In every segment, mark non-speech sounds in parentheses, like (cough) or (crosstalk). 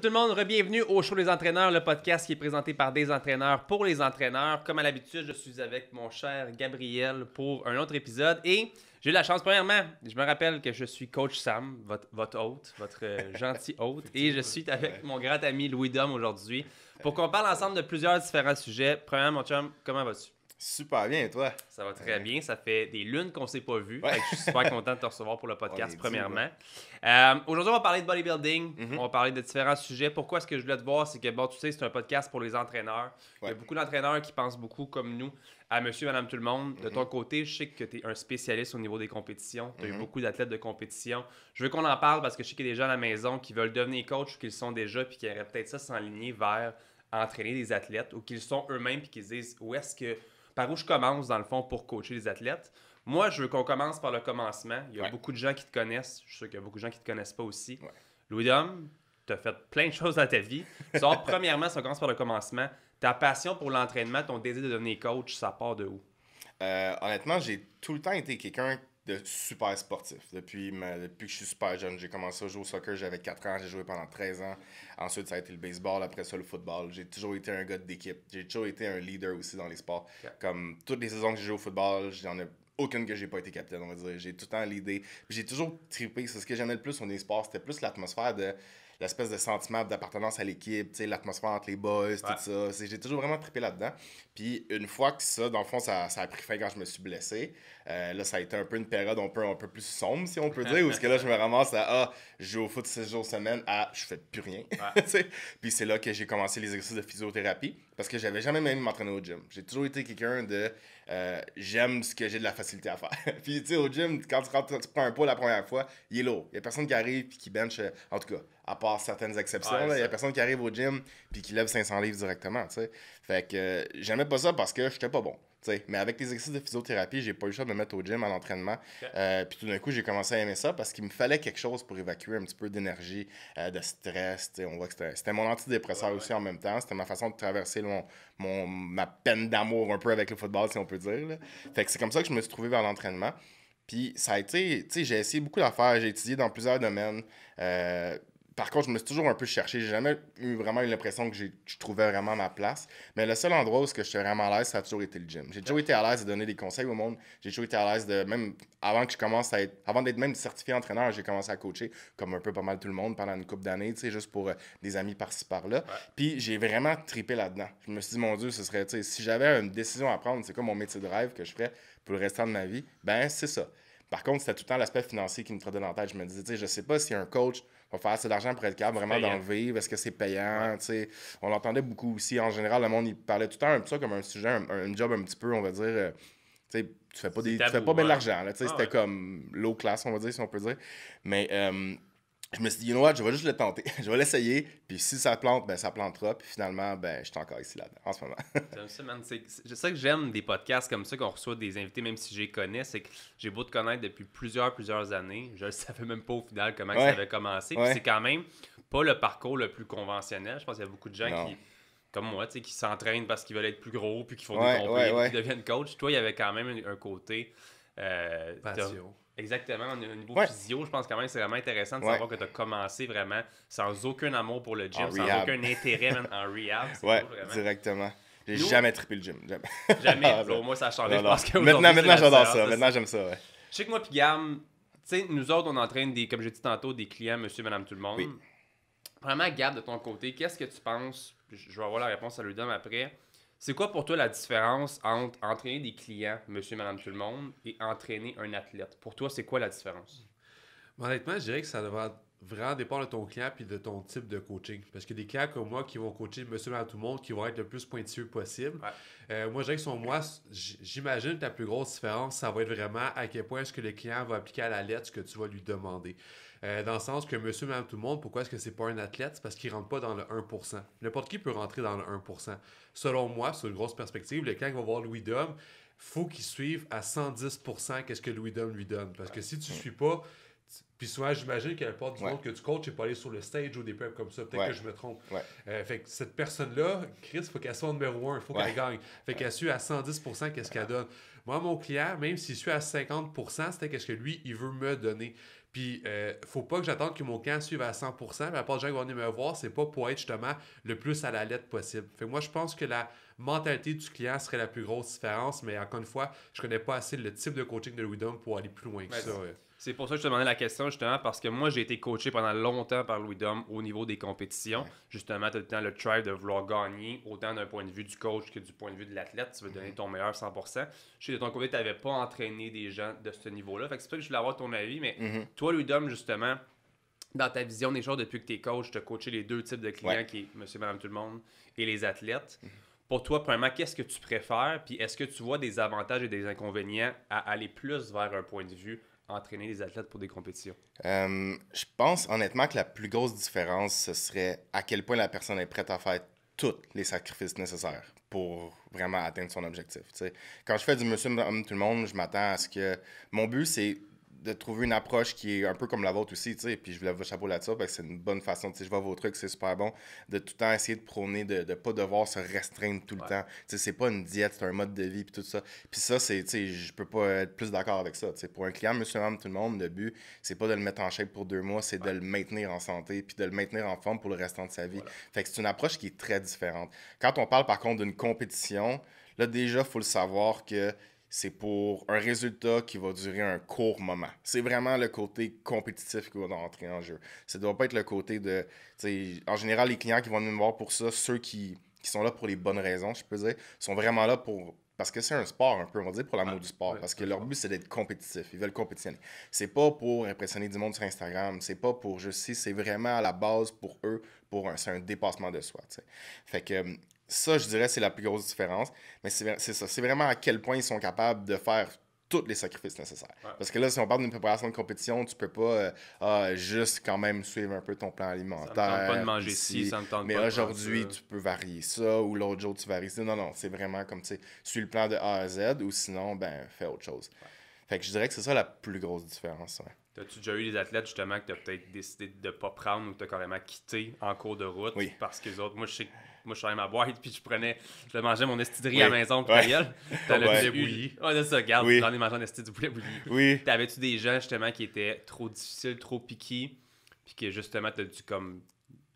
Tout le monde, bienvenue au show des entraîneurs, le podcast qui est présenté par des entraîneurs pour les entraîneurs. Comme à l'habitude, je suis avec mon cher Gabriel pour un autre épisode et j'ai eu la chance, premièrement, je me rappelle que je suis coach Sam, votre, votre hôte, votre euh, (laughs) gentil hôte, et je suis avec mon grand ami Louis Dom aujourd'hui pour qu'on parle ensemble de plusieurs différents sujets. Premièrement, mon chum, comment vas-tu? Super bien, toi. Ça va très bien. Ça fait des lunes qu'on ne s'est pas vu. Je suis super content de te recevoir pour le (laughs) podcast, premièrement. Euh, aujourd'hui, on va parler de bodybuilding. Mhm. On va parler de différents sujets. Pourquoi est-ce que je voulais te voir? C'est que, bon, tu sais, c'est un podcast pour les entraîneurs. Il y a beaucoup d'entraîneurs qui pensent beaucoup, comme nous, à monsieur, madame, tout le monde. De ton mhm. côté, je sais que tu es un spécialiste au niveau des compétitions. Tu as eu mhm. beaucoup d'athlètes de compétition. Je veux qu'on en parle parce que je sais qu'il y a des gens à la maison qui veulent devenir coach ou qu'ils sont déjà puis qui auraient peut-être ça s'enligner vers entraîner des athlètes ou qu'ils sont eux-mêmes puis qu'ils disent où est-ce que par où je commence, dans le fond, pour coacher les athlètes. Moi, je veux qu'on commence par le commencement. Il y a beaucoup de gens qui te connaissent. Je suis sûr qu'il y a beaucoup de gens qui ne te connaissent pas aussi. Louis Dom, tu as fait plein de (laughs) choses dans ta vie. premièrement, si on commence par le commencement, ta passion pour l'entraînement, ton désir de devenir coach, ça part de où? Euh, honnêtement, j'ai tout le temps été quelqu'un super sportif. Depuis, depuis que je suis super jeune, j'ai commencé à jouer au soccer, j'avais 4 ans, j'ai joué pendant 13 ans. Ensuite, ça a été le baseball, après ça, le football. J'ai toujours été un gars d'équipe. J'ai toujours été un leader aussi dans les sports. Comme toutes les saisons que j'ai joué au football, j'en ai aucune que j'ai pas été capitaine, on va dire. J'ai tout le temps l'idée. J'ai toujours trippé. C'est ce que j'aimais le plus dans les sports. C'était plus l'atmosphère de l'espèce de sentiment d'appartenance à l'équipe, l'atmosphère entre les boys, tout ça. J'ai toujours vraiment trippé là-dedans. Puis une fois que ça, dans le fond, ça, ça a pris fin quand je me suis blessé. Euh, là, ça a été un peu une période un peu, un peu plus sombre, si on peut dire, (laughs) où que là, je me ramasse à ah, je joue au foot 6 jours semaine à ah, je fais plus rien. (laughs) Puis c'est là que j'ai commencé les exercices de physiothérapie parce que j'avais jamais même m'entraîner au gym. J'ai toujours été quelqu'un de euh, j'aime ce que j'ai de la facilité à faire. (laughs) puis tu sais, au gym, quand tu, prends un pot la première fois, il est lourd. Il y a personne qui arrive et qui bench, euh, en tout cas, à part certaines exceptions, il y n'y a personne qui arrive au gym et qui lève 500 livres directement, tu Fait que j'aimais pas ça parce que j'étais pas bon mais avec les exercices de physiothérapie, j'ai pas eu le choix de me mettre au gym, à l'entraînement. Euh, puis tout d'un coup, j'ai commencé à aimer ça parce qu'il me fallait quelque chose pour évacuer un petit peu d'énergie, euh, de stress. on voit que c'était mon antidépresseur aussi en même temps. C'était ma façon de traverser mon, mon ma peine d'amour un peu avec le football, si on peut dire. Fait que c'est comme ça que je me suis trouvé vers l'entraînement. Puis ça a été, tu sais, j'ai essayé beaucoup d'affaires, j'ai étudié dans plusieurs domaines. Euh, par contre, je me suis toujours un peu cherché. J'ai jamais eu vraiment l'impression que je trouvais vraiment ma place. Mais le seul endroit où je suis vraiment à l'aise, ça a toujours été le gym. J'ai toujours été à l'aise de donner des conseils au monde. J'ai toujours été à l'aise de, même avant que je commence à être, avant d'être même certifié entraîneur, j'ai commencé à coacher, comme un peu pas mal tout le monde pendant une couple d'années, tu sais, juste pour euh, des amis par-ci par-là. Puis j'ai vraiment tripé là-dedans. Je me suis dit, mon Dieu, ce serait, tu sais, si j'avais une décision à prendre, c'est quoi mon métier de rêve que je ferais pour le restant de ma vie, ben c'est ça. Par contre, c'était tout le temps l'aspect financier qui me trottait dans la tête. Je me disais, tu sais, je sais pas si un coach va faire assez d'argent pour être capable vraiment d'en vivre? Est-ce que c'est payant? sais? On l'entendait beaucoup aussi. En général, le monde, il parlait tout le temps un ça comme un sujet, un, job un petit peu, on va dire. Euh, tu fais pas, des, tu fais pas bien de l'argent. Ah c'était comme low class, on va dire, si on peut dire. Mais. Euh, je me suis dit, you know what, je vais juste le tenter. (laughs) je vais l'essayer. Puis si ça plante, ben ça plantera. Puis finalement, ben je suis encore ici là dedans en ce moment. (laughs) j'aime ça, C'est ça que j'aime des podcasts comme ça qu'on reçoit des invités, même si je les connais. C'est que j'ai beau te connaître depuis plusieurs, plusieurs années. Je ne (laughs) savais même pas au final comment ça avait commencé. Puis c'est quand même pas le parcours le plus conventionnel. Je pense qu'il y a beaucoup de gens qui comme moi, qui s'entraînent parce qu'ils veulent être plus gros, puis qu'ils font des compétitions, deviennent coach. Toi, il y avait quand même un côté euh, Exactement. Au niveau physio, je pense quand même c'est vraiment intéressant de savoir que tu as commencé vraiment sans aucun amour pour le gym, sans aucun intérêt même, en rehab. Ouais, directement. J'ai jamais trippé le gym. Jamais. (laughs) jamais. ah, moi, ça a changé. maintenant, maintenant j'adore ça. Maintenant, j'aime ça. Ouais. moi, puis Gam, nous autres, on entraîne des, comme j'ai dit tantôt, des clients, monsieur, madame, tout le monde. Vraiment, Gab, de ton côté, qu'est-ce que tu penses? Je vais avoir la réponse à lui donne après. C'est quoi pour toi la différence entre entraîner des clients, monsieur, madame, tout le monde, et entraîner un athlète? Pour toi, c'est quoi la différence? Hum. Honnêtement, je dirais que ça devrait vraiment dépend de ton client puis de ton type de coaching. Parce que des clients comme moi qui vont coacher monsieur à tout le monde, qui vont être le plus pointilleux possible, euh, moi, je dirais que sur moi, j'imagine que la plus grosse différence, ça va être vraiment à quel point est-ce que le client va appliquer à la lettre ce que tu vas lui demander. Euh, dans le sens que monsieur, madame, tout le monde, pourquoi est-ce que c'est pas un athlète? parce qu'il rentre pas dans le 1%. N'importe qui peut rentrer dans le 1%. Selon moi, sur une grosse perspective, le client qui va voir Louis Dom, faut qu'il suive à 110% qu'est-ce que Louis Dom lui donne. Parce que si tu suis pas, puis souvent, j'imagine qu'elle porte du monde que tu coaches n'est pas allé sur le stage ou des peuples comme ça. Peut-être que je me trompe. Euh, fait que cette personne-là, Chris, il faut qu'elle soit numéro un, il faut qu'elle gagne. Fait qu'elle suit à 110 qu'est-ce qu'elle donne. Moi, mon client, même s'il suit à 50 c'était qu'est-ce que lui, il veut me donner. Puis, euh, faut pas que j'attende que mon client suive à 100 mais à part de gens qui vont venir me voir, c'est pas pour être justement le plus à la lettre possible. Fait que moi, je pense que la mentalité du client serait la plus grosse différence, mais encore une fois, je connais pas assez le type de coaching de Widom pour aller plus loin que ça. C'est pour ça que je te demandais la question, justement, parce que moi, j'ai été coaché pendant longtemps par Louis Dom au niveau des compétitions. Justement, tu as le temps, le drive de vouloir gagner, autant d'un point de vue du coach que du point de vue de l'athlète. Tu veux donner mm-hmm. ton meilleur 100%. Je sais, de ton côté, tu n'avais pas entraîné des gens de ce niveau-là. Fait que c'est pour ça que je voulais avoir ton avis. Mais mm-hmm. toi, Louis Dom, justement, dans ta vision des choses depuis que tu es coach, tu as coaché les deux types de clients qui est monsieur, madame, tout le monde et les athlètes. Mm-hmm. Pour toi, premièrement, qu'est-ce que tu préfères? Puis est-ce que tu vois des avantages et des inconvénients à aller plus vers un point de vue entraîner les athlètes pour des compétitions? Euh, je pense honnêtement que la plus grosse différence, ce serait à quel point la personne est prête à faire tous les sacrifices nécessaires pour vraiment atteindre son objectif. Quand je fais du monsieur, tout le monde, je m'attends à ce que. Mon but, c'est de trouver une approche qui est un peu comme la vôtre aussi, tu sais, puis je vous lève le chapeau là-dessus parce ben, que c'est une bonne façon, tu sais, je vois vos trucs, c'est super bon, de tout le temps essayer de prôner, de ne pas devoir se restreindre tout le temps. Tu sais, c'est pas une diète, c'est un mode de vie, puis tout ça. Puis ça, c'est, tu sais, je peux pas être plus d'accord avec ça, tu sais. Pour un client, monsieur, tout le monde, le but, c'est pas de le mettre en shape pour deux mois, c'est de le maintenir en santé, puis de le maintenir en forme pour le restant de sa vie. Fait que c'est une approche qui est très différente. Quand on parle, par contre, d'une compétition, là, déjà, il faut le savoir que c'est pour un résultat qui va durer un court moment. C'est vraiment le côté compétitif qui va entrer en jeu. Ça ne doit pas être le côté de. En général, les clients qui vont nous voir pour ça, ceux qui, qui, sont là pour les bonnes raisons, je peux dire, sont vraiment là pour. Parce que c'est un sport, un peu, on va dire, pour l'amour du sport. parce que leur but, c'est d'être compétitif. Ils veulent compétitionner. C'est pas pour impressionner du monde sur Instagram. C'est pas pour je sais. C'est vraiment à la base pour eux, pour un, c'est un dépassement de soi. Fait que ça, je dirais, c'est la plus grosse différence. Mais c'est ça. C'est vraiment à quel point ils sont capables de faire tous les sacrifices nécessaires. Parce que là, si on parle d'une préparation de compétition, tu peux pas euh, ah, juste quand même suivre un peu ton plan alimentaire. Ça me tente pas de manger ci, ça me tente Mais aujourd'hui, tu peux varier ça ou l'autre jour, tu varies ça. Non, non, c'est vraiment comme, tu sais, suis le plan de A à Z ou sinon, ben, fais autre chose. Fait que je dirais que c'est ça la plus grosse différence. Ouais. as tu déjà eu des athlètes justement que tu as peut-être décidé de ne pas prendre ou tu as carrément quitté en cours de route oui. parce que les autres, moi je sais moi, je suis ma boîte, puis je prenais, je mangeais mon esti à la maison, puis ouais. (laughs) T'as le poulet bouilli. Ouais, c'est ça, regarde, j'en ai mangé un esti de poulet bouilli. Oui. T'avais-tu des gens, justement, qui étaient trop difficiles, trop piqués, puis que, justement, t'as dû, comme,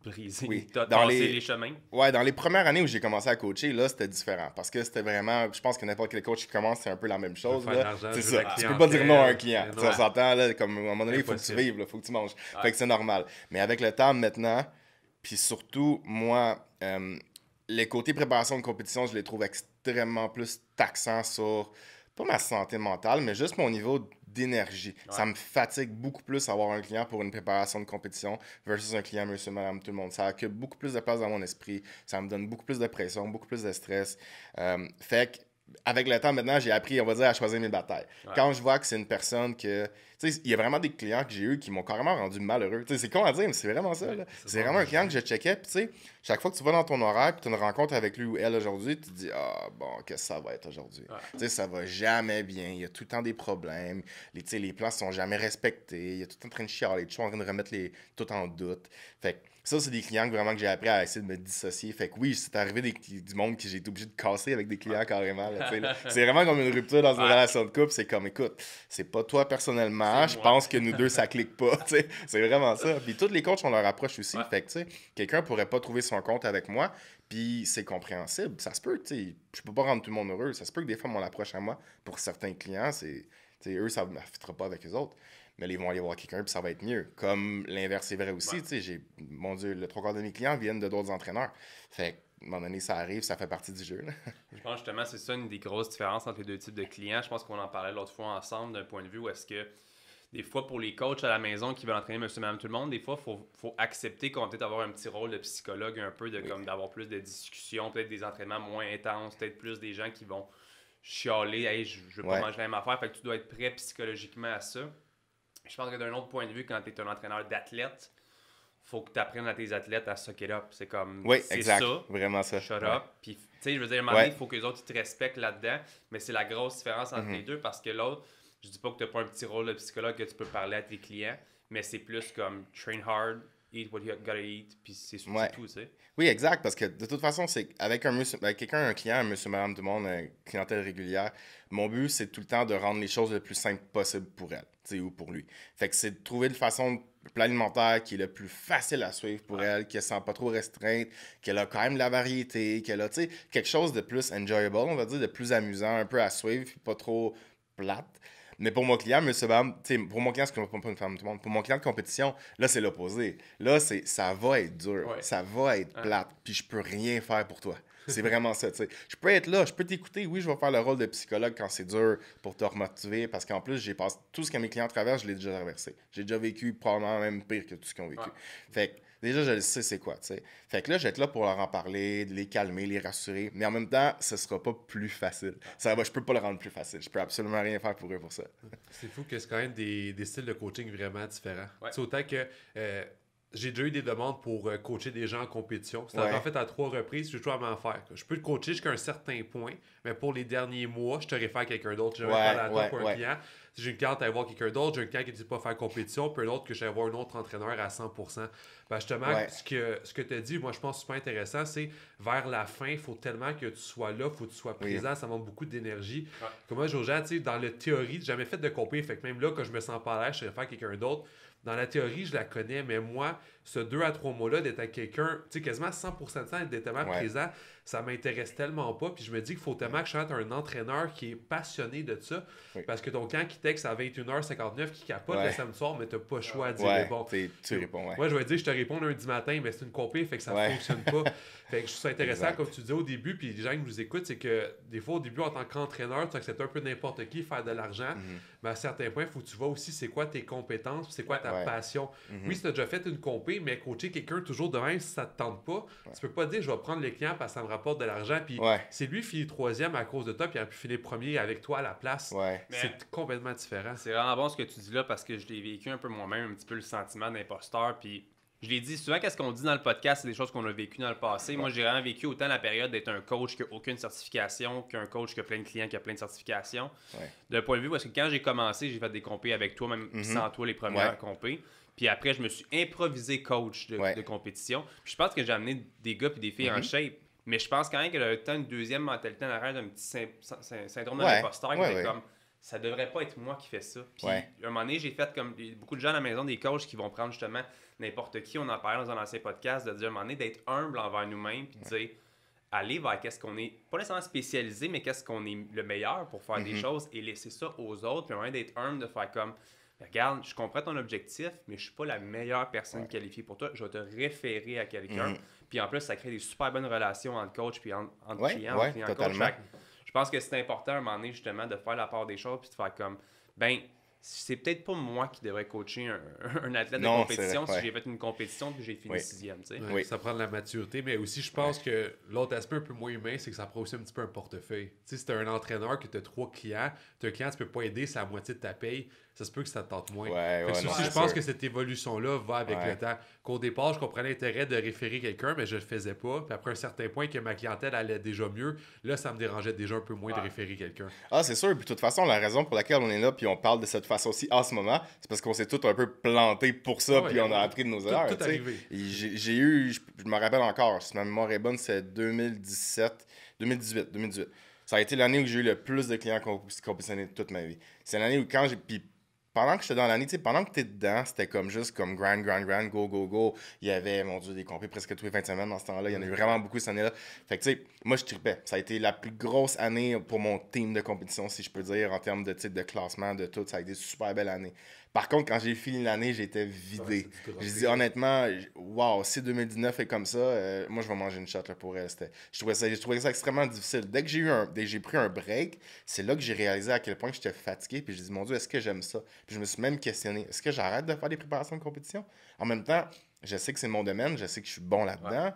briser, oui. dans les... chemins? Ouais, dans les premières années où j'ai commencé à coacher, là, c'était différent. Parce que c'était vraiment, je pense que n'importe quel coach qui commence, c'est un peu la même chose. C'est ça. Tu peux pas dire non à un client. Ça s'entend, là, comme, à un moment donné, il faut que tu vives, il faut que tu manges. Fait que c'est normal. Mais avec le temps, maintenant, puis surtout, moi, euh, les côtés préparation de compétition, je les trouve extrêmement plus taxants sur, pas ma santé mentale, mais juste mon niveau d'énergie. Ça me fatigue beaucoup plus avoir un client pour une préparation de compétition versus un client monsieur, madame, tout le monde. Ça occupe beaucoup plus de place dans mon esprit, ça me donne beaucoup plus de pression, beaucoup plus de stress. Euh, fait que avec le temps, maintenant, j'ai appris, on va dire, à choisir mes batailles. Quand je vois que c'est une personne que. Tu sais, il y a vraiment des clients que j'ai eu qui m'ont carrément rendu malheureux. Tu sais, c'est con à dire, mais c'est vraiment ça. c'est vraiment un client que je checkais. tu sais, chaque fois que tu vas dans ton horaire puis tu as une rencontre avec lui ou elle aujourd'hui, tu te dis, ah, bon, qu'est-ce que ça va être aujourd'hui? Tu sais, ça va jamais bien. Il y a tout le temps des problèmes. Les, tu sais, les plans sont jamais respectés. Il y a tout le temps en train de chialer. Tu es en train de remettre les... tout en doute. Fait que ça, c'est des clients que vraiment que j'ai appris à essayer de me dissocier. Fait que oui, c'est arrivé du monde que j'ai été obligé de casser avec des clients ah. carrément. (laughs) c'est vraiment comme une rupture dans une relation de couple. C'est comme, écoute, c'est pas toi personnellement. Je pense que nous deux, ça clique pas. (laughs) c'est vraiment ça. Puis tous les coachs ont leur approche aussi. Fait quelqu'un pourrait pas trouver son compte avec moi. Puis c'est compréhensible. Ça se peut, tu sais. Je peux pas rendre tout le monde heureux. Ça se peut que des fois, mon approche à moi, pour certains clients, c'est. Eux, ça ne fitera pas avec les autres mais ils vont aller voir quelqu'un, puis ça va être mieux. Comme l'inverse est vrai aussi, tu sais, j'ai, mon Dieu, le trois quarts de mes clients viennent de d'autres entraîneurs. Fait à un moment donné, ça arrive, ça fait partie du jeu. (laughs) je pense justement, c'est ça une des grosses différences entre les deux types de clients. Je pense qu'on en parlait l'autre fois ensemble d'un point de vue où est-ce que des fois, pour les coachs à la maison qui veulent entraîner monsieur, madame, tout le monde, des fois, il faut, faut, accepter qu'on va peut-être avoir un petit rôle de psychologue, un peu, de comme d'avoir plus de discussions, peut-être des entraînements moins intenses, peut-être plus des gens qui vont chialer, hey, je, ne veux pas manger la même affaire. Fait que tu dois être prêt psychologiquement à ça je pense que d'un autre point de vue, quand tu es un entraîneur d'athlète, faut que tu apprennes à tes athlètes à suck it up. C'est comme. c'est Ça, vraiment ça. Shut up. Puis, tu sais, je veux dire, il faut que les autres te respectent là-dedans. Mais c'est la grosse différence entre mm-hmm. les deux parce que l'autre, je dis pas que tu n'as pas un petit rôle de psychologue que tu peux parler à tes clients, mais c'est plus comme train hard, eat what you gotta eat, puis c'est ouais. tout, tu sais. Oui, exact, parce que de toute façon, c'est avec un quelqu'un, un client, un monsieur, madame, tout le monde, une clientèle régulière, mon but, c'est tout le temps de rendre les choses le plus simples possible pour elle, tu sais, ou pour lui. Fait que c'est de trouver une façon de plan alimentaire qui est le plus facile à suivre pour elle, qui ne sent pas trop restreinte, qu'elle a quand même la variété, qu'elle a, tu sais, quelque chose de plus enjoyable, on va dire, de plus amusant, un peu à suivre, puis pas trop plate. Mais pour mon client, M. Bam, pour mon client, c'est pas une femme tout le monde, pour mon client de compétition, là, c'est l'opposé. Là, c'est ça va être dur, ça va être plate, puis je peux rien faire pour toi. C'est vraiment ça, Je peux être là, je peux t'écouter. Oui, je vais faire le rôle de psychologue quand c'est dur pour te remotiver parce qu'en plus, j'ai passé tout ce que mes clients traversent, je l'ai déjà traversé. J'ai déjà vécu probablement même pire que tout ce qu'ils ont vécu. Fait déjà, je sais, c'est quoi, tu sais. Fait que là, je vais être là pour leur en parler, les calmer, les rassurer. Mais en même temps, ce sera pas plus facile. Ça va, je peux pas le rendre plus facile. Je peux absolument rien faire pour eux pour ça. C'est fou que c'est quand même des, styles de coaching vraiment différents. C'est autant que. Euh, j'ai déjà eu des demandes pour euh, coacher des gens en compétition. C'est en fait à trois reprises, je à m'en faire. Je peux te coacher jusqu'à un certain point, mais pour les derniers mois, je te réfère à quelqu'un d'autre. J'ai un ouais, pour un client. Si j'ai une carte à voir quelqu'un d'autre, j'ai une carte, qui ne dit pas faire compétition, puis un autre que vais voir un autre entraîneur à 100%. Ben justement, ce que, ce que tu as dit, moi je pense super intéressant, c'est vers la fin, il faut tellement que tu sois là, il faut que tu sois présent, ça demande beaucoup d'énergie. Comme moi, sais, dans le théorie, j'ai jamais fait de compé, fait même là, quand je me sens pas à je réfère faire quelqu'un d'autre. Dans la théorie, je la connais, mais moi, ce 2 à trois mois-là, d'être à quelqu'un, tu sais, quasiment 100% de temps, d'être tellement présent, ça m'intéresse tellement pas. Puis je me dis qu'il faut tellement que je un entraîneur qui est passionné de ça. Parce que ton camp qui texte à 21h59, qui capote pas le samedi soir, mais t'as pas le choix de dire Moi, je vais dire, je te réponds lundi matin, mais c'est une compé, fait que ça ne fonctionne pas. (laughs) fait que je trouve ça intéressant, comme tu dis au début, puis les gens qui nous écoutent, c'est que des fois, au début, en tant qu'entraîneur, tu acceptes un peu n'importe qui, faire de l'argent. Mhm. Mais à certains points, il faut que tu vois aussi c'est quoi tes compétences, c'est quoi ta passion. Mhm. Oui, si tu déjà fait une compé, mais coacher quelqu'un toujours de ça ne te tente pas, tu tu peux pas dire je vais prendre les clients parce que ça me rapporte de l'argent, puis c'est lui qui finit troisième à cause de toi, puis il a pu finir premier avec toi à la place. C'est complètement différent. C'est vraiment bon ce que tu dis là parce que je l'ai vécu un peu moi-même, un petit peu le sentiment d'imposteur, puis je l'ai dit souvent, qu'est-ce qu'on dit dans le podcast, c'est des choses qu'on a vécu dans le passé. Moi, j'ai vraiment vécu autant la période d'être un coach qui aucune certification qu'un coach qui a plein de clients qui a plein de certifications. de point de vue, parce que quand j'ai commencé, j'ai fait des compés avec toi, même mhm. sans toi les premiers ouais. Puis après, je me suis improvisé coach de, compétition. Puis je pense que j'ai amené des gars et des filles en mhm. shape. Mais je pense quand même que le temps une deuxième mentalité en arrière d'un petit syndrome de l'imposteur comme ça devrait pas être moi qui fais ça. Puis un moment donné, j'ai fait comme beaucoup de gens à la maison, des coachs qui vont prendre justement n'importe qui, on en parlait dans un ancien podcast, de dire un moment donné d'être humble envers nous-mêmes, puis de dire aller vers qu'est-ce qu'on est, pas nécessairement spécialisé, mais qu'est-ce qu'on est le meilleur pour faire des mhm. choses et laisser ça aux autres, puis à un moment d'être humble, de faire comme ben, regarde, je comprends ton objectif, mais je ne suis pas la meilleure personne qualifiée pour toi. Je vais te référer à quelqu'un. Mhm. Puis en plus, ça crée des super bonnes relations entre coach puis entre, client, Je pense que c'est important à un moment donné justement de faire la part des choses puis de faire comme, ben c'est peut-être pas moi qui devrais coacher un, (laughs) athlète de compétition si j'ai fait une compétition que j'ai fini sixième. Ça prend de la maturité, mais aussi je pense que l'autre aspect un peu moins humain, c'est que ça prend aussi un petit peu un portefeuille. si tu un entraîneur que tu as trois clients, tu un client, tu peux pas aider, c'est la moitié de ta paye ça se peut que ça tente moins. je pense que cette évolution-là va avec le temps. Qu'au départ, je comprenais l'intérêt de référer quelqu'un, mais je le faisais pas. Puis après un certain point que ma clientèle allait déjà mieux, là, ça me dérangeait déjà un peu moins de référer quelqu'un. Ah, c'est sûr. Puis de toute façon, la raison pour laquelle on est là, puis on parle de cette façon-ci en ce moment, c'est parce qu'on s'est tous un peu planté pour ça, puis on a appris de nos erreurs. J'ai eu, je, me rappelle encore, si ma mémoire est bonne, c'est 2017, 2018, 2018 ça a été l'année où j'ai eu le plus de clients compositionnés de toute ma vie. C'est l'année où quand j'ai pendant que j'étais dans l'année, pendant que t'étais dedans, c'était comme juste comme grand, grand, grand, go, go, go. Il y avait, mon Dieu, des compétences presque tous les 20 semaines dans ce temps-là. Il y en a eu mm. vraiment beaucoup cette année-là. Fait que, moi, je tripais. Ça a été la plus grosse année pour mon team de compétition, si je peux dire, en termes de titre de classement, de tout. Ça a été une super belle année. Par contre, quand j'ai fini l'année, j'étais vidé. Je j'ai dit honnêtement, wow, si 2019 est comme ça, euh, moi je vais manger une chatte pour rester. Je trouvais, ça, je trouvais extrêmement difficile. Dès que j'ai eu un, pris un break, c'est là que j'ai réalisé à quel point j'étais fatigué. Puis j'ai dit, mon Dieu, est-ce que j'aime ça? Puis je me suis même questionné, est-ce que j'arrête de faire des préparations de compétition? En même temps, je sais que c'est mon domaine, je sais que je suis bon là-dedans.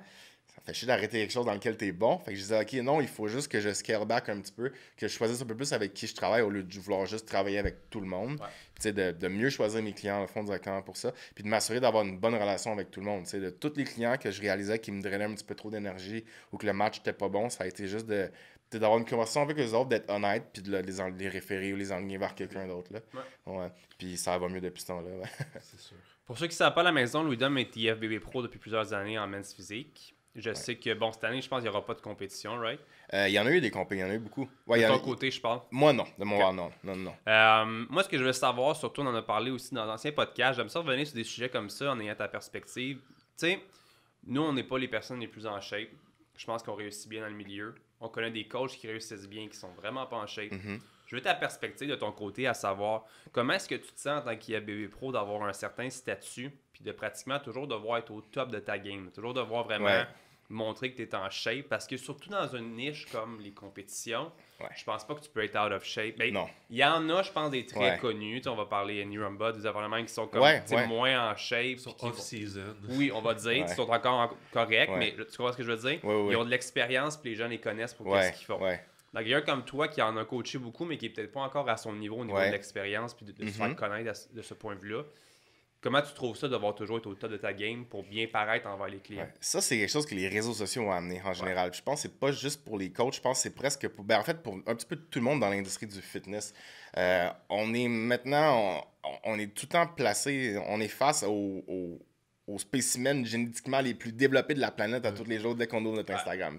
Fais fait chier d'arrêter quelque chose dans lequel t'es bon. Fait que je disais, OK, non, il faut juste que je scale back un petit peu, que je choisisse un peu plus avec qui je travaille au lieu de vouloir juste travailler avec tout le monde. Ouais. De, de, mieux choisir mes clients, au fond, directement pour ça. Puis de m'assurer d'avoir une bonne relation avec tout le monde. Tu sais, de tous les clients que je réalisais qui me drainaient un petit peu trop d'énergie ou que le match n'était pas bon, ça a été juste de d'avoir une conversation avec les autres, d'être honnête, puis de les, référer ou les enligner vers quelqu'un d'autre. Ouais. Puis ça va mieux depuis ce temps-là. C'est sûr. Pour ceux qui ne savent pas la maison, Louis Dom est IFBB Pro depuis plusieurs années en men's physique. Je sais que, bon, cette année, je pense qu'il n'y aura pas de compétition, right? Euh, il y en a eu des compétitions, il y en a eu beaucoup. de ton côté, je parle. Moi, non. De mon non. Non, euh, moi, ce que je veux savoir, surtout, on en a parlé aussi dans l'ancien podcast, j'aime ça revenir sur des sujets comme ça en ayant ta perspective. Tu sais, nous, on n'est pas les personnes les plus en shape. Je pense qu'on réussit bien dans le milieu. On connaît des coachs qui réussissent bien, qui sont vraiment pas en shape. Mm-hmm. Je veux ta perspective de ton côté à savoir comment est-ce que tu te sens en tant qu'IABB Pro d'avoir un certain statut puis de pratiquement toujours devoir être au top de ta game, toujours devoir vraiment montrer que tu es en shape parce que surtout dans une niche comme les compétitions, ouais. je pense pas que tu peux être out of shape. Ben, non. Il y en a, je pense, des très connus. on va parler Annie Rumba, des qui sont comme moins en shape. off-season. Oui, on va dire. Ils sont encore corrects, mais tu comprends ce que je veux dire? Ils ont de l'expérience puis les gens les connaissent pour quest ce qu'ils font. Donc, il y a un comme toi qui en a coaché beaucoup, mais qui est peut-être pas encore à son niveau au niveau de l'expérience puis de, se mm-hmm. faire connaître de ce point de vue-là. Comment tu trouves ça d'avoir devoir toujours être au top de ta game pour bien paraître envers les clients? Ça, c'est quelque chose que les réseaux sociaux ont amené en général. Je pense que c'est pas juste pour les coachs, je pense que c'est presque pour. Ben, en fait, pour un petit peu tout le monde dans l'industrie du fitness. Euh, on est maintenant, on, est tout le temps placé, on est face aux, spécimens génétiquement les plus développés de la planète à mm. tous les jours dès qu'on ouvre notre Instagram.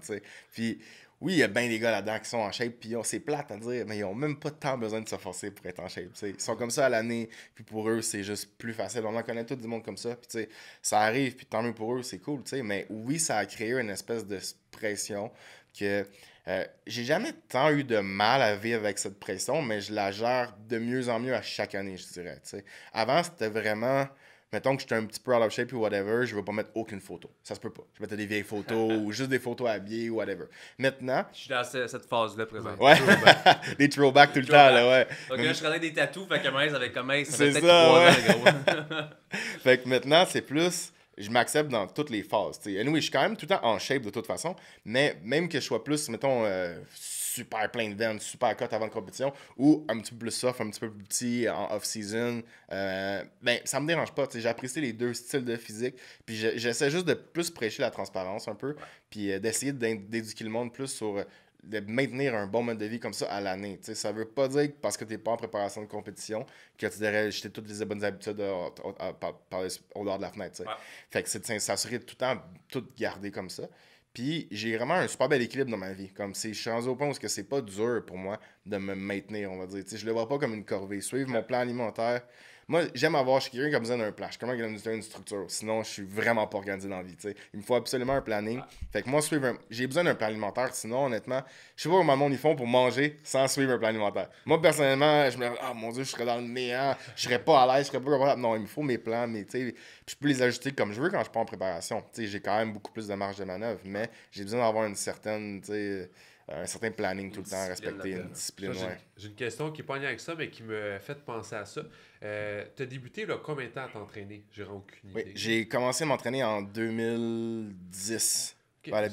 Puis oui, il y a bien des gars là-dedans qui sont en shape, puis c'est plate à dire, mais ils ont même pas tant besoin de se forcer pour être en shape. Ils sont comme ça à l'année, puis pour eux, c'est juste plus facile. On en connaît tout du monde comme ça, puis ça arrive, puis tant mieux pour eux, c'est cool. sais Mais oui, ça a créé une espèce de pression que euh, j'ai jamais tant eu de mal à vivre avec cette pression, mais je la gère de mieux en mieux à chaque année, je dirais. Avant, c'était vraiment mettons que je suis un petit peu out of shape ou whatever, je ne vais pas mettre aucune photo. Ça se peut pas. Je mettais des vieilles photos (laughs) ou juste des photos habillées ou whatever. Maintenant. Je suis dans cette phase-là présent Ouais. (laughs) des throwbacks tout le temps, là, ouais. Donc là, je regardais des tatous, fait que Maïs avait comme ça C'est ça, ouais. Ans, (laughs) fait que maintenant, c'est plus. Je m'accepte dans toutes les phases. T'sais. je suis quand même tout le temps en shape de toute façon, mais même que je sois plus, mettons, euh, super plein de vents, super cote avant de compétition, ou un petit peu plus soft, un petit peu plus petit en off-season, ça euh, ben, ça me dérange pas. J'apprécie les deux styles de physique. Puis j'essaie juste de plus prêcher la transparence un peu, puis euh, d'essayer d'éduquer le monde plus sur de maintenir un bon mode de vie comme ça à l'année. Ça ne veut pas dire que parce que tu n'es pas en préparation de compétition que tu devrais jeter toutes les bonnes habitudes au, dehors de la fenêtre. Ça Fait que c'est tout le temps, tout garder comme ça. Puis j'ai vraiment un super bel équilibre dans ma vie. Comme c'est, je suis que au point c'est pas dur pour moi de me maintenir, on va dire. Je je le vois pas comme une corvée. Suivre mon plan alimentaire. Moi, j'aime avoir, je suis quelqu'un qui a besoin d'un plan. Je suis besoin d'une structure. Sinon, je suis vraiment pas organisé dans la vie. Il me faut absolument un planning. Fait que moi, suivre j'ai besoin d'un plan alimentaire. Sinon, honnêtement, je sais pas comment on y ils font pour manger sans suivre un plan alimentaire. Moi, personnellement, je me dis, ah mon dieu, je serais dans le néant. Je serais pas à l'aise. Je serais pas capable. Non, il me faut mes plans. Mais je peux les ajuster comme je veux quand je prends en préparation. j'ai quand même beaucoup plus de marge de manœuvre. Mais j'ai besoin d'avoir une certaine un certain planning tout le temps, respecter une discipline. J'ai une question qui pogne avec ça, mais qui me fait penser à ça. Euh, tu as débuté là, combien de temps à t'entraîner J'ai aucune idée. j'ai commencé à m'entraîner en 2010.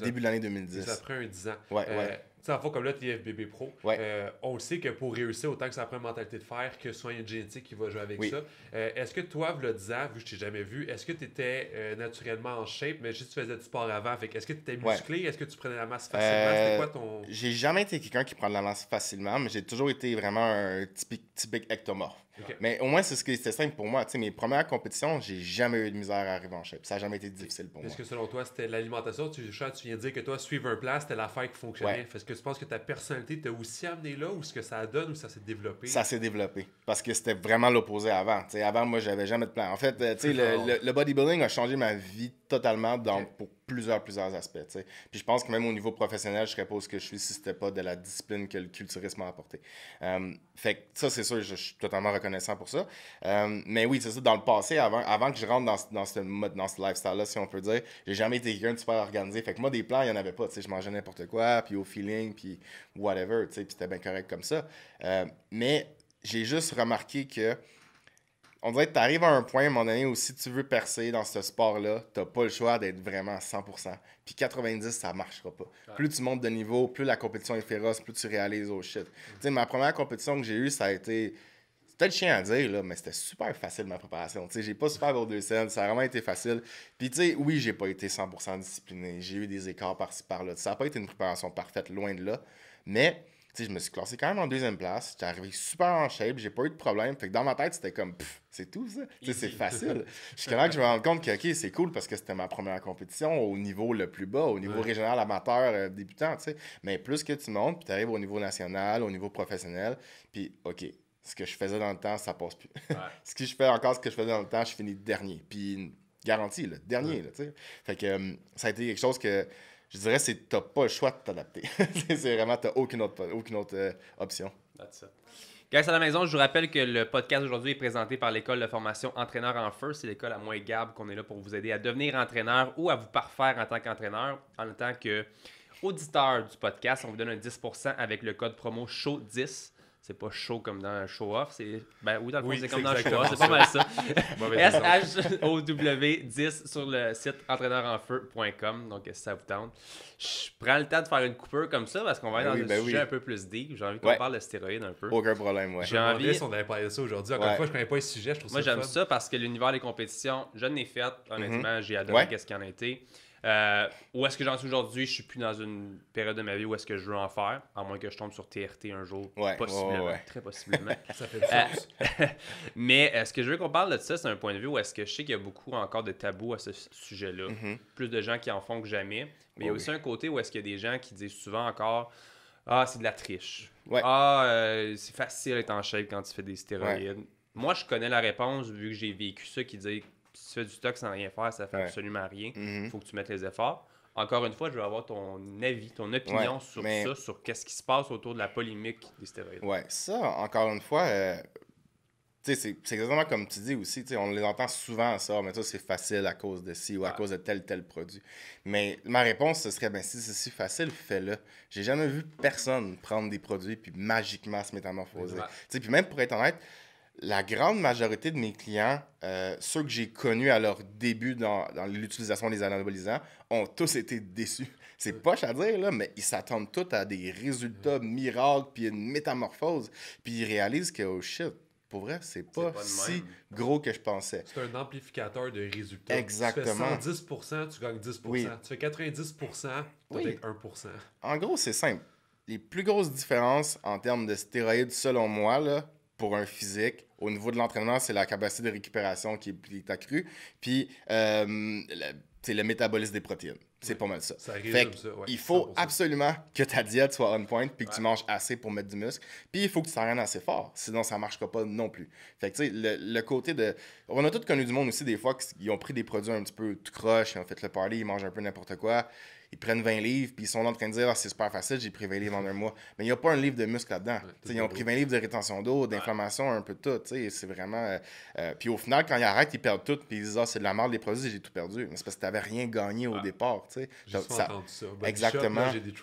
début de l'année 2010. Ça prend un 10 ans. Ouais, ouais. Euh, sais, comme là, TFBB Pro, euh, on sait que pour réussir, autant que ça prend une mentalité de fer, que ce soit une génétique qui va jouer avec ça. Euh, est-ce que toi, vous le 10 vu que je t'ai jamais vu, est-ce que tu étais euh, naturellement en shape, mais juste tu faisais du sport avant? Fait est-ce que tu étais musclé? Est-ce que tu prenais la masse facilement? C'était quoi ton. J'ai jamais été quelqu'un qui prend de la masse facilement, mais j'ai toujours été vraiment un typique, typique ectomorphe. Mais au moins, c'est ce qui était simple pour moi. mes premières compétitions, j'ai jamais eu de misère à arriver en chef Ça n'a jamais été difficile pour moi. Est-ce que selon toi, c'était l'alimentation? Tu, tu viens de dire que toi, suivre un plan, c'était l'affaire qui fonctionnait. Est-ce que tu penses que ta personnalité t'a aussi amené là ou ce que ça donne ou ça s'est développé? Ça s'est développé parce que c'était vraiment l'opposé avant. avant, moi, j'avais jamais de plan. En fait, euh, le, le, bodybuilding a changé ma vie totalement dans, plusieurs, plusieurs aspects. Puis je pense que même au niveau professionnel, je serais pas ce que je suis si c'était pas de la discipline que le culturisme a apporté. Euh, fait ça, c'est sûr, je, suis totalement reconnaissant pour ça. Euh, mais oui, c'est ça, dans le passé, avant, avant que je rentre dans, dans ce mode, dans ce lifestyle-là, si on peut dire, j'ai jamais été quelqu'un de super organisé. Fait que moi, des plans, il y en avait pas. Je mangeais n'importe quoi, puis au feeling, puis whatever, puis c'était bien correct comme ça. Euh, mais j'ai juste remarqué que on dirait que tu arrives à un point, à un moment donné, où si tu veux percer dans ce sport-là, tu pas le choix d'être vraiment à 100%. Puis 90, ça marchera pas. Plus tu montes de niveau, plus la compétition est féroce, plus tu réalises, au shit. Mm. Tu sais, ma première compétition que j'ai eue, ça a été. C'était chien à dire, là, mais c'était super facile ma préparation. Tu sais, j'ai pas super vos deux scènes, ça a vraiment été facile. Puis, tu sais, oui, j'ai pas été 100% discipliné. J'ai eu des écarts par-ci par-là. Ça n'a pas été une préparation parfaite, loin de là. Mais je me suis classé quand même en deuxième place. J'étais arrivé super en shape, j'ai pas eu de problème. Fait que dans ma tête, c'était comme, c'est tout ça. c'est facile. (laughs) Jusqu'à là que je me rends compte que, OK, c'est cool parce que c'était ma première compétition au niveau le plus bas, au niveau régional, amateur, euh, débutant, Mais plus que tu montes, puis tu arrives au niveau national, au niveau professionnel, puis OK, ce que je faisais dans le temps, ça passe plus. (laughs) ce que je fais encore, ce que je faisais dans le temps, je finis dernier. Puis garanti, dernier, Fait que euh, ça a été quelque chose que je dirais que tu n'as pas le choix de t'adapter. (laughs) c'est vraiment, tu n'as aucune autre, aucune autre euh, option. That's à la maison, je vous rappelle que le podcast aujourd'hui est présenté par l'école de formation Entraîneur en Feu. C'est l'école à moins Gab qu'on est là pour vous aider à devenir entraîneur ou à vous parfaire en tant qu'entraîneur en tant qu'auditeur du podcast. On vous donne un 10% avec le code promo SHOW10. C'est pas show comme dans un show-off, c'est. Ben oui, dans le fond, c'est comme dans show-off, c'est pas mal ça. S-H-O-W-10 (laughs) sur le site entraîneurenfeu.com, donc si ça vous tente. Je prends le temps de faire une coupeur comme ça parce qu'on va être ben dans un ben sujet un peu plus deep. J'ai envie qu'on parle de stéroïdes un peu. Aucun problème, ouais. J'ai envie. Si on avait parlé de ça aujourd'hui, encore une fois, je connais pas le sujet, je trouve Moi, Moi, j'aime ça parce que l'univers des compétitions, je l'ai fait. Honnêtement, mm-hmm. j'ai adoré qu'est-ce qu'il en a été. Euh, où est-ce que j'en suis aujourd'hui? Je suis plus dans une période de ma vie où est-ce que je veux en faire, à moins que je tombe sur TRT un jour, possiblement, très possiblement. (laughs) ça fait euh, (laughs) mais est-ce euh, que je veux qu'on parle de ça, c'est un point de vue où est-ce que je sais qu'il y a beaucoup encore de tabous à ce sujet-là. Mm-hmm. Plus de gens qui en font que jamais. Mais il y a oh aussi un côté où est-ce qu'il y a des gens qui disent souvent encore Ah, c'est de la triche. Ah, euh, c'est facile d'être en shape quand tu fais des stéroïdes. Moi, je connais la réponse vu que j'ai vécu ça qui dit tu fais du stock sans rien faire, ça fait absolument rien. Il mhm. faut que tu mettes les efforts. Encore une fois, je veux avoir ton avis, ton opinion sur ça, sur qu'est-ce qui se passe autour de la polémique des stéroïdes. Ouais, ça, encore une fois, euh, c'est exactement comme tu dis aussi, on les entend souvent ça, mais ça c'est facile à cause de ci ou à cause de tel tel produit. Mais ma réponse, ce serait, ben si c'est si facile, fais-le. J'ai jamais vu personne prendre des produits puis magiquement se métamorphoser. Puis même pour être honnête, la grande majorité de mes clients, euh, ceux que j'ai connus à leur début dans, l'utilisation des anabolisants, ont tous été déçus. (laughs) C'est poche à dire, là, mais ils s'attendent tous à des résultats miracles, puis une métamorphose. Puis ils réalisent que, oh shit, pour vrai, c'est pas, si gros que je pensais. C'est un amplificateur de résultats. Exactement. Tu fais 110%, tu gagnes 10%. Tu fais 90%, tu 1%. En gros, c'est simple. Les plus grosses différences en termes de stéroïdes, selon moi, là, pour un physique. Au niveau de l'entraînement, c'est la capacité de récupération qui est, accrue. Puis, euh, c'est le métabolisme des protéines. C'est pas mal ça. fait ça il faut absolument que ta diète soit on point puis que tu manges assez pour mettre du muscle. Puis il faut que tu t'entraînes assez fort, sinon ça ne marchera pas non plus. Fait que tu sais, le, côté de. On a tous connu du monde aussi des fois qui ont pris des produits un petit peu tout croche, ils ont fait le party, ils mangent un peu n'importe quoi ils prennent 20 livres, puis ils sont là en train de dire, ah, c'est super facile, j'ai pris 20 livres en un mois. Mais il n'y a pas un livre de muscle là-dedans. ils ont pris 20 livres de rétention d'eau, d'inflammation, un peu de tout. C'est vraiment. Euh, euh, puis au final, quand ils arrêtent, ils perdent tout, puis ils disent, ah, c'est de la merde des produits, j'ai tout perdu. Mais c'est parce que tu n'avais rien gagné au départ. J'ai ça... ça. Exactement. J'ai des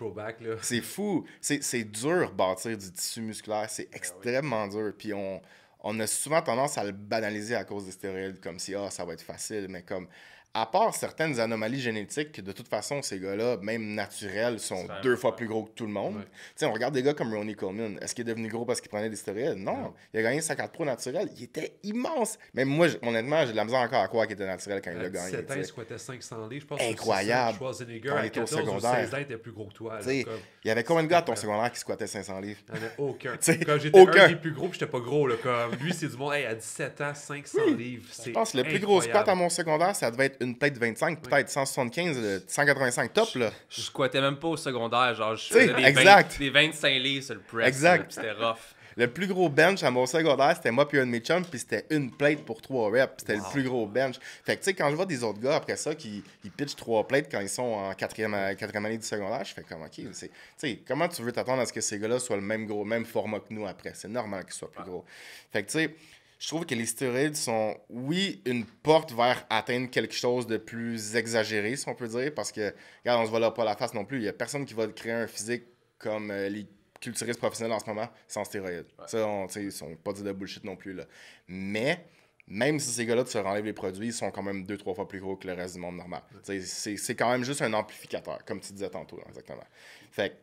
C'est fou. C'est dur bâtir du tissu musculaire. C'est ben extrêmement dur. Puis on on a souvent tendance à le banaliser à cause des stéroïdes, comme si ah, ça va être facile, mais comme à part certaines anomalies génétiques, de toute façon, ces gars-là, même naturels, sont deux fois plus gros que tout le monde. sais, On regarde des gars comme Ronnie Coleman. Est-ce qu'il est devenu gros parce qu'il prenait des stéroïdes? Non. Il a gagné 50 pro naturels. Il était immense. Même moi, honnêtement, j'ai de la misère encore à croire qu'il était naturel quand il a gagné. 17 ans, il squattait 500 livres. Je pense Incroyable. Que il était au secondaire. il était plus gros que toi. Il y avait combien de gars à ton secondaire qui squattait 500 livres? Il n'y aucun. quand (laughs) j'étais un des plus gros, j'étais pas gros. Lui, c'est du monde, hey, à 17 ans, 500 livres. Je pense que le plus gros squat à mon secondaire, ça devait être une tête 25, peut-être 175, 185 top. là. je squattais même pas au secondaire. Genre, je faisais des, des 25 lits sur le press. Exact. C'était rough. Le plus gros bench à mon secondaire, c'était moi puis un de mes chums, puis c'était une plate pour trois reps. C'était le plus gros bench. Fait que, tu sais, quand je vois des autres gars après ça qui ils pitchent trois plates quand ils sont en quatrième, euh, quatrième année du secondaire, je fais comme, OK, tu sais, comment tu veux t'attendre à ce que ces gars-là soient le même gros, même format que nous après? C'est normal qu'ils soient plus gros. Fait que, tu sais, je trouve que les stéroïdes sont, oui, une porte vers atteindre quelque chose de plus exagéré, si on peut dire, parce que, regarde, on se voit là pas la face non plus. Il n'y a personne qui va créer un physique comme euh, les culturistes professionnels en ce moment sans stéroïdes. Ça, on pas du de bullshit non plus. Mais, même si ces gars-là, se renlèvent les produits, ils sont quand même deux, trois fois plus gros que le reste du monde normal. C'est quand même juste un amplificateur, comme tu disais tantôt, hein, exactement. Fait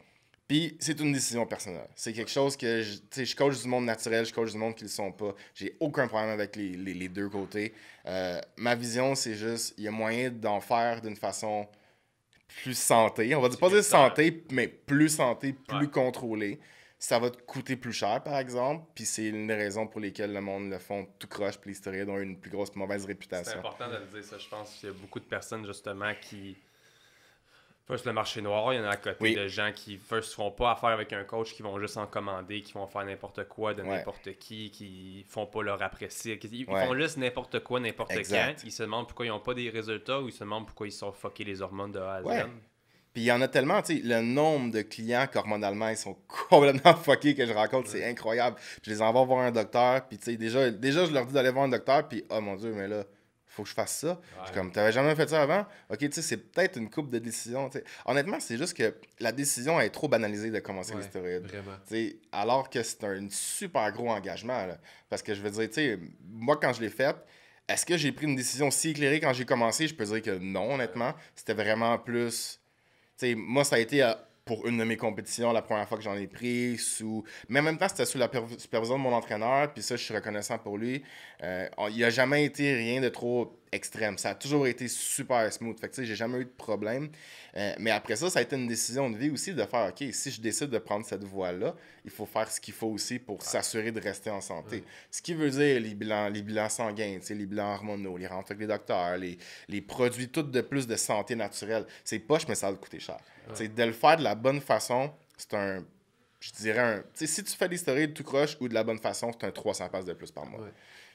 puis c'est une décision personnelle. C'est quelque chose que je, je coach du monde naturel, je coach du monde qui ne le sont pas. J'ai aucun problème avec les, deux côtés. Euh, ma vision, c'est juste, il y a moyen d'en faire d'une façon plus santé. On va dire pas dire santé, mais plus santé, plus contrôlé. contrôlée. Ça va te coûter plus cher, par exemple. Puis c'est une des raisons pour lesquelles le monde le font tout croche. Puis les historiens ont une plus grosse mauvaise réputation. C'est important de le dire, ça, je pense. qu'il y a beaucoup de personnes, justement, qui First, le marché noir, il y en a à côté de gens qui, ne ne feront pas affaire avec un coach, qui vont juste en commander, qui vont faire n'importe quoi de n'importe qui, qui font pas leur apprécier. Ils font juste n'importe quoi, n'importe quand. Ils se demandent pourquoi ils n'ont pas des résultats ou ils se demandent pourquoi ils sont fuckés les hormones de A Puis il y en a tellement, tu sais, le nombre de clients qu'hormonalement, ils sont (laughs) complètement fuckés que je rencontre, c'est incroyable. je les envoie voir un docteur, puis tu sais, déjà, déjà, je leur dis d'aller voir un docteur, puis oh mon Dieu, mais là faut que je fasse ça. Comme, t'avais jamais fait ça avant? Ok, tu sais, c'est peut-être une coupe de décision. Honnêtement, c'est juste que la décision est trop banalisée de commencer ouais, alors que c'est un super gros engagement. parce que je veux dire, tu moi, quand je l'ai faite, est-ce que j'ai pris une décision si éclairée quand j'ai commencé? Je peux dire que non, honnêtement. C'était vraiment plus. Tu moi, ça a été à euh, pour une de mes compétitions, la première fois que j'en ai pris. Sous... Mais en même temps, c'était sous la supervision de mon entraîneur, puis ça, je suis reconnaissant pour lui. Euh, il n'a jamais été rien de trop extrême. Ça a toujours été super smooth. Fait que, tu sais, j'ai jamais eu de problème. Euh, mais après ça, ça a été une décision de vie aussi de faire, OK, si je décide de prendre cette voie-là, il faut faire ce qu'il faut aussi pour s'assurer de rester en santé. Ce qui veut dire les bilans, les bilans sanguins, les bilans hormonaux, les rencontres avec les docteurs, les, les produits tout de plus de santé naturelle. C'est poche, mais ça va te coûter cher. C'est De le faire de la bonne façon, c'est un je dirais un. si tu fais l'historique tout croche ou de la bonne façon, c'est un 300 passes de plus par mois.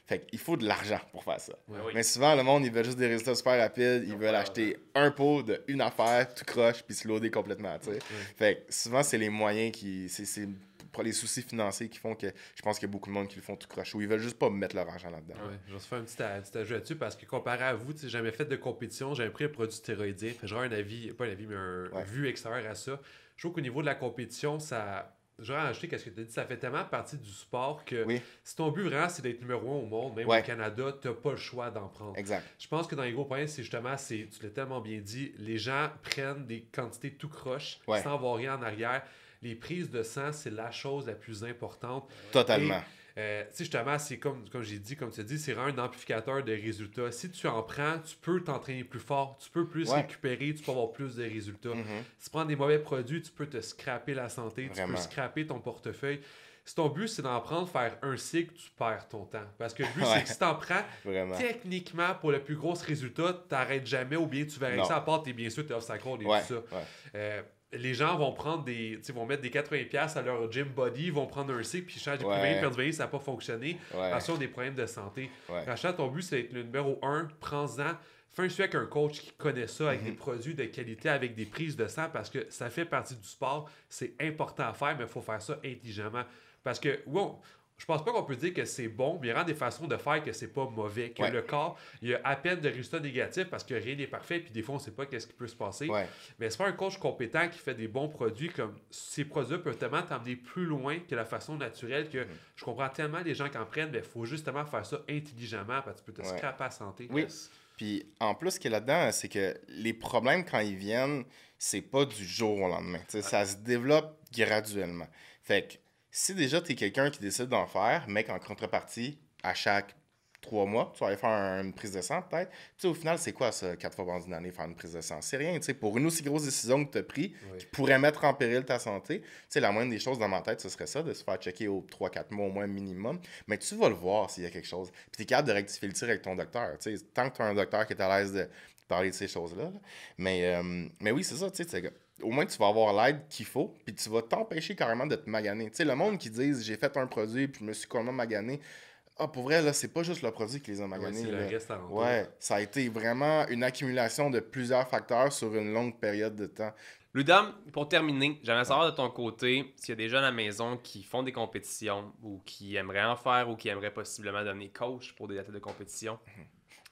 Fait qu'il faut de l'argent pour faire ça. Mais souvent, le monde, il veut juste des résultats super rapides. Ils veulent acheter un pot de une affaire, tout croche, puis se loader complètement. sais. Fait que souvent, c'est les moyens qui. C'est les soucis financiers qui font que je pense qu'il y a beaucoup de monde qui le font tout croche ou ils veulent juste pas mettre leur argent là-dedans. je vais faire un petit, ajout là-dessus parce que comparé à vous, j'ai jamais fait de compétition, j'ai pris un produit stéroïdien. J'aurais un avis, pas un avis, mais un vue extérieure à ça. Je trouve qu'au niveau de la compétition, ça je voudrais ajouter qu'est-ce que tu as dit. Ça fait tellement partie du sport que si ton but vraiment c'est d'être numéro un au monde, même au Canada, tu n'as pas le choix d'en prendre. Exact. Je pense que dans les gros points, c'est justement, tu l'as tellement bien dit, les gens prennent des quantités tout croche sans voir rien en arrière. Les prises de sang, c'est la chose la plus importante. Totalement. Euh, justement, c'est comme, comme j'ai dit, comme tu as dit, c'est un amplificateur de résultats. Si tu en prends, tu peux t'entraîner plus fort, tu peux plus récupérer, tu peux avoir plus de résultats. Mm-hmm. Si tu prends des mauvais produits, tu peux te scraper la santé, tu peux scraper ton portefeuille. Si ton but, c'est d'en prendre, faire un cycle, tu perds ton temps. Parce que le but, c'est que si tu en prends, techniquement, pour le plus gros résultat, tu t'arrêtes jamais ou bien tu vas ça à Et bien sûr, tu t'es sacro et tout ça. Euh, les gens vont prendre des. vont mettre des 80$ à leur gym body, vont prendre un cycle, puis changer ouais. de ça n'a pas fonctionné. qu'ils ont des problèmes de santé. Ouais. Rachat, ton but, c'est être le numéro un, prends-en. Fais un suivi avec un coach qui connaît ça, avec mhm. des produits de qualité, avec des prises de sang, parce que ça fait partie du sport. C'est important à faire, mais il faut faire ça intelligemment. Parce que, wow, je pense pas qu'on peut dire que c'est bon, mais il y a des façons de faire que c'est pas mauvais, que le corps, il y a à peine de résultats négatifs parce que rien n'est parfait, puis des fois, on sait pas qu'est-ce qui peut se passer. Mais c'est pas un coach compétent qui fait des bons produits comme ces produits peuvent tellement t'amener plus loin que la façon naturelle que mm-hmm. je comprends tellement les gens qui en prennent, mais il faut justement faire ça intelligemment parce que tu peux te scraper à santé. Oui. Puis en plus, ce qu'il y a là-dedans, c'est que les problèmes, quand ils viennent, c'est pas du jour au lendemain. Ça se développe graduellement. Fait que si déjà tu es quelqu'un qui décide d'en faire, mais qu'en contrepartie, à chaque trois mois, tu vas aller faire une prise de sang peut-être. Tu sais, au final, c'est quoi ça, quatre fois dans une année, faire une prise de sang? C'est rien, tu sais, pour une aussi grosse décision que tu as prise, qui pourrait mettre en péril ta santé, tu sais, la moindre des choses dans ma tête, ce serait ça, de se faire checker au trois, quatre mois au moins minimum. Mais tu vas le voir s'il y a quelque chose. Puis tu es capable de rectifier le tir avec ton docteur, tu sais, tant que tu as un docteur qui est à l'aise de parler de ces choses-là. Mais, euh, mais oui, c'est ça, tu sais, au moins tu vas avoir l'aide qu'il faut, puis tu vas t'empêcher carrément de te maganer. Tu sais, le monde qui dit j'ai fait un produit, puis je me suis carrément magané. Ah, pour vrai, là, c'est pas juste le produit qui les a maganés. Ouais, le ça a été vraiment une accumulation de plusieurs facteurs sur une longue période de temps. Ludam, pour terminer, j'aimerais savoir de ton côté s'il y a des jeunes à la maison qui font des compétitions ou qui aimeraient en faire ou qui aimeraient possiblement devenir coach pour des dates de compétition. Mhm.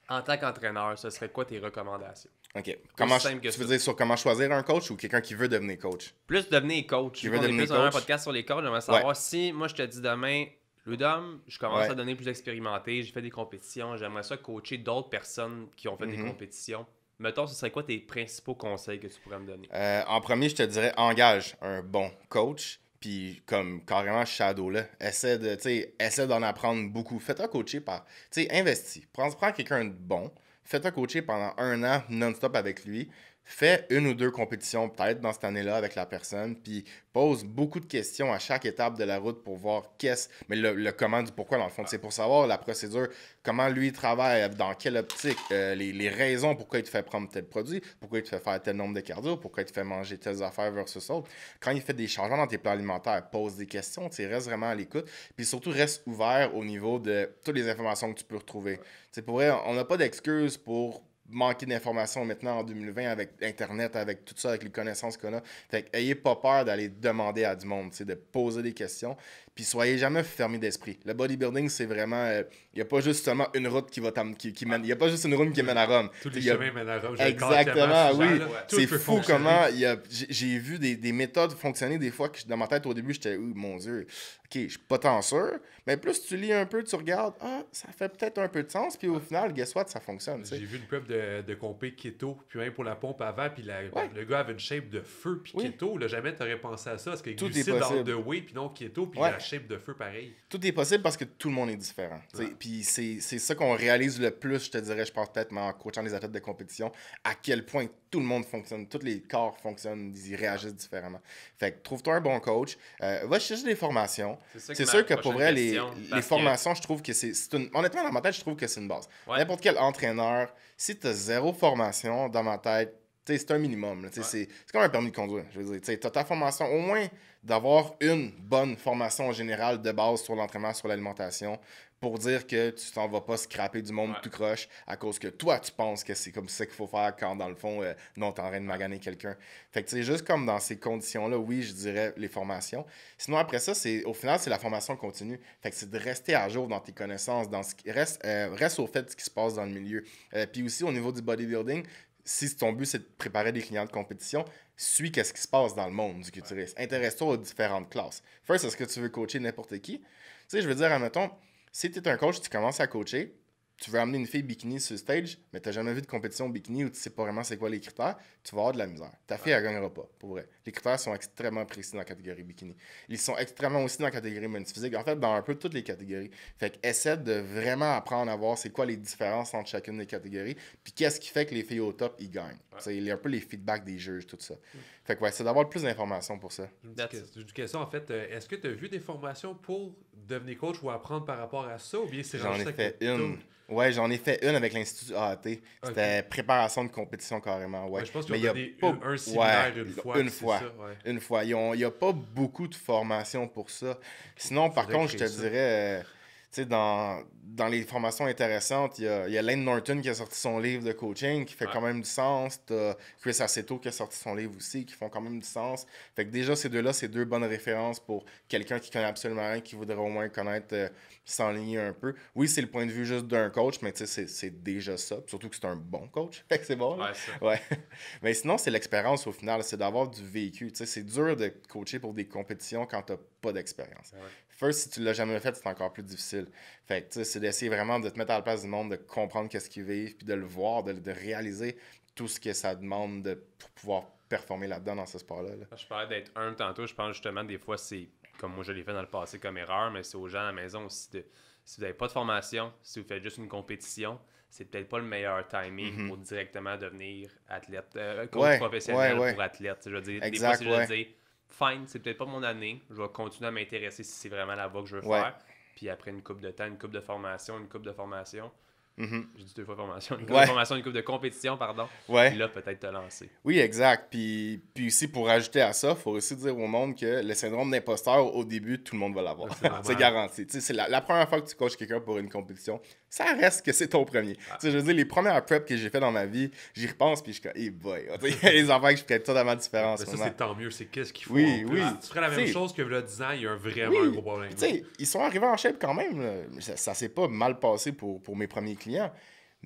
En tant qu'entraîneur, ce serait quoi tes recommandations? OK. Comment, tu veux dire sur comment choisir un coach ou quelqu'un qui veut devenir coach? Plus devenir coach. je devenir plus coach. un podcast sur les coachs, j'aimerais savoir si, moi, je te dis demain, Ludam, je commence à donner plus expérimenté, j'ai fait des compétitions, j'aimerais ça coacher d'autres personnes qui ont fait des mhm. compétitions. Mettons, ce serait quoi tes principaux conseils que tu pourrais me donner? Euh, en premier, je te dirais, engage un bon coach puis comme carrément shadow là, essaie de, essaie d'en apprendre beaucoup. Fais-toi coacher par, tu sais, investis. prends quelqu'un de bon, Faites un coacher pendant un an non-stop avec lui fais une ou deux compétitions peut-être dans cette année-là avec la personne, puis pose beaucoup de questions à chaque étape de la route pour voir qu'est-ce, mais le, comment du pourquoi dans le fond, ah. c'est pour savoir la procédure, comment lui travaille, dans quelle optique, euh, les, raisons pourquoi il te fait prendre tel produit, pourquoi il te fait faire tel nombre de cardio, pourquoi il te fait manger telles affaires versus autres. Quand il fait des changements dans tes plans alimentaires, pose des questions, tu reste vraiment à l'écoute, puis surtout reste ouvert au niveau de toutes les informations que tu peux retrouver. c'est pour vrai, on n'a pas d'excuses pour manquer d'informations maintenant en 2020 avec Internet, avec tout ça, avec les connaissances qu'on a. Fait ayez pas peur d'aller demander à du monde, de poser des questions. Puis soyez jamais fermé d'esprit. Le bodybuilding, c'est vraiment. Il euh, n'y a pas juste seulement une route qui va qui, qui mène. Il n'y a pas juste une route qui mène à Rome. Tous les chemins mènent à Rome. Exactement, oui. C'est fou comment. J'ai vu des, des, méthodes fonctionner des fois que dans ma tête au début, j'étais, ouh mon Dieu, ok, je suis pas tant sûr. Mais plus tu lis un peu, tu regardes, ah, ça fait peut-être un peu de sens. Puis au ah. final, guess what, ça fonctionne. J'ai vu une preuve de de, compé keto, puis même pour la pompe avant, puis le gars avait une shape de feu, puis keto, là, jamais t'aurais pensé à ça, parce que tout glucides dans de puis non keto, puis la shape de feu pareil. Tout est possible parce que tout le monde est différent. Puis c'est ça qu'on réalise le plus, je te dirais, je pense peut-être, mais en coachant les athlètes de compétition, à quel point tout le monde fonctionne, tous les corps fonctionnent, ils réagissent différemment. Fait que trouve-toi un bon coach, euh, va chercher des formations. C'est sûr que pour vrai, les, formations, je trouve que c'est une. Honnêtement, dans ma tête, je trouve que c'est une base. N'importe quel entraîneur, si tu as zéro formation, dans ma tête, c'est un minimum. C'est comme un permis de conduire. Je veux dire, tu as ta formation, au moins d'avoir une bonne formation générale de base sur l'entraînement, sur l'alimentation, pour dire que tu t'en vas pas scraper du monde tout croche à cause que toi, tu penses que c'est comme ça qu'il faut faire quand, dans le fond, euh, non, t'es en train de maganer quelqu'un. Fait que, c'est juste comme dans ces conditions-là, oui, je dirais les formations. Sinon, après ça, c'est au final, c'est la formation continue. Fait que c'est de rester à jour dans tes connaissances, dans ce qui reste, euh, reste au fait de ce qui se passe dans le milieu. Euh, puis aussi, au niveau du bodybuilding, si ton but c'est de préparer des clients de compétition, suis qu'est-ce qui se passe dans le monde du culturisme. Intéresse-toi aux différentes classes. First, est-ce que tu veux coacher n'importe qui? Tu sais, je veux dire, admettons, si tu es un coach, tu commences à coacher, tu veux amener une fille bikini sur le stage, mais tu n'as jamais vu de compétition bikini ou tu ne sais pas vraiment c'est quoi les critères, tu vas avoir de la misère. Ta fille, elle gagnera pas, pour vrai. Les critères sont extrêmement précis dans la catégorie bikini. Ils sont extrêmement aussi dans la catégorie men's en fait, dans un peu toutes les catégories. Fait que essaie de vraiment apprendre à voir c'est quoi les différences entre chacune des catégories, puis qu'est-ce qui fait que les filles au top, ils gagnent. C'est a un peu les feedbacks des juges, tout ça. Mm. Fait que ouais, c'est d'avoir plus d'informations pour ça. Une une Question, en fait, euh, est-ce que tu as vu des formations pour devenir coach ou apprendre par rapport à ça ou bien c'est J'en ai fait une. Ouais, j'en ai fait une avec l'Institut AAT. C'était préparation de compétition carrément. Ouais. je pense qu'il y a pas... un, une fois. Une fois. Une fois. Il n'y a pas beaucoup de formation pour ça. Sinon, par contre, je te dirais, euh, tu sais, dans, dans les formations intéressantes, il y a, a Lane Norton qui a sorti son livre de coaching qui fait quand même du sens. as Chris Aceto qui a sorti son livre aussi qui font quand même du sens. Fait que déjà, ces deux-là, c'est deux bonnes références pour quelqu'un qui connaît absolument rien, qui voudrait au moins connaître, euh, s'enligner un peu. Oui, c'est le point de vue juste d'un coach, mais tu sais, c'est déjà ça. Surtout que c'est un bon coach. (laughs) Fait que c'est bon. Ouais, (laughs) Mais sinon, c'est l'expérience au final. C'est d'avoir du vécu. Tu sais, c'est dur de coacher pour des compétitions quand n'as pas d'expérience. First, si tu l'as jamais fait, c'est encore plus difficile. Fait que tu c'est d'essayer vraiment de te mettre à la place du monde, de comprendre qu'est-ce qu'ils vivent, puis de le voir, de, de, réaliser tout ce que ça demande pour pouvoir performer là-dedans dans ce sport-là. Je parlais d'être un tantôt, je pense justement des fois c'est comme moi je l'ai fait dans le passé comme erreur, mais c'est aux gens à la maison aussi de si vous n'avez pas de formation, si vous faites juste une compétition, c'est peut-être pas le meilleur timing mm-hmm. pour directement devenir athlète, euh, professionnel ou athlète. Je veux dire, si fine, c'est peut-être pas mon année, je vais continuer à m'intéresser si c'est vraiment la voie que je veux faire. Puis après une coupe de temps, une coupe de formation, une coupe de formation, Mm-hmm. J'ai dit deux fois formation. Une de formation, une coupe de compétition, pardon. Ouais. Puis là, peut-être te lancer. Oui, exact. Puis, puis aussi, pour ajouter à ça, il faut aussi dire au monde que le syndrome d'imposteur, au début, tout le monde va l'avoir. (laughs) c'est garanti. la, première fois que tu coaches quelqu'un pour une compétition, ça reste que c'est ton premier. Ah. Je veux dire, les premières prep que j'ai fait dans ma vie, j'y repense, puis je suis comme, hey boy, il y a enfants que je ferais totalement différents. Mais ça, c'est tant mieux. C'est qu'est-ce qu'il faut. Oui, oui. Ah, tu ferais la même chose que le 10 ans, il y a vraiment un gros problème. Ils sont arrivés en chef quand même. Ça, s'est pas mal passé pour, pour mes premiers clients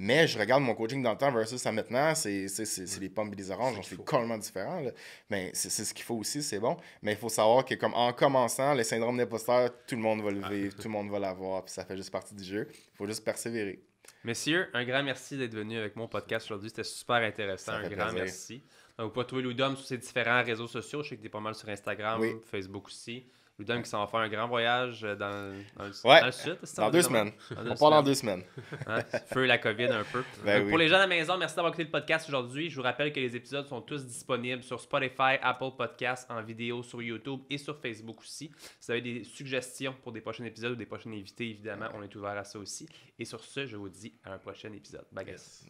mais je regarde mon coaching dans le temps versus ça maintenant, c'est les pommes et les oranges, c'est complètement différent. Mais c'est ce qu'il faut aussi, c'est bon. Mais il faut savoir que comme en commençant, le syndrome d'imposteur, tout le monde va le ah. vivre, (laughs) tout le monde va l'avoir, puis ça fait juste partie du jeu. Il faut juste persévérer. Messieurs, un grand merci d'être venu avec mon podcast aujourd'hui. C'était super intéressant. Un grand merci. vous pouvez trouver Louis sur ses différents réseaux sociaux. Je sais que tu es pas mal sur Instagram, Facebook aussi. Ou qui s'en faire un grand voyage euh, dans, le, dans Dans deux semaines. on parle dans deux semaines. Feu la COVID un peu. Ben euh, pour les gens à la maison, merci d'avoir écouté le podcast aujourd'hui. Je vous rappelle que les épisodes sont tous disponibles sur Spotify, Apple Podcasts, en vidéo, sur YouTube et sur Facebook aussi. Si vous avez des suggestions pour des prochains épisodes ou des prochains invités, évidemment, on est ouvert à ça aussi. Et sur ce, je vous dis à un prochain épisode. Bye, guys.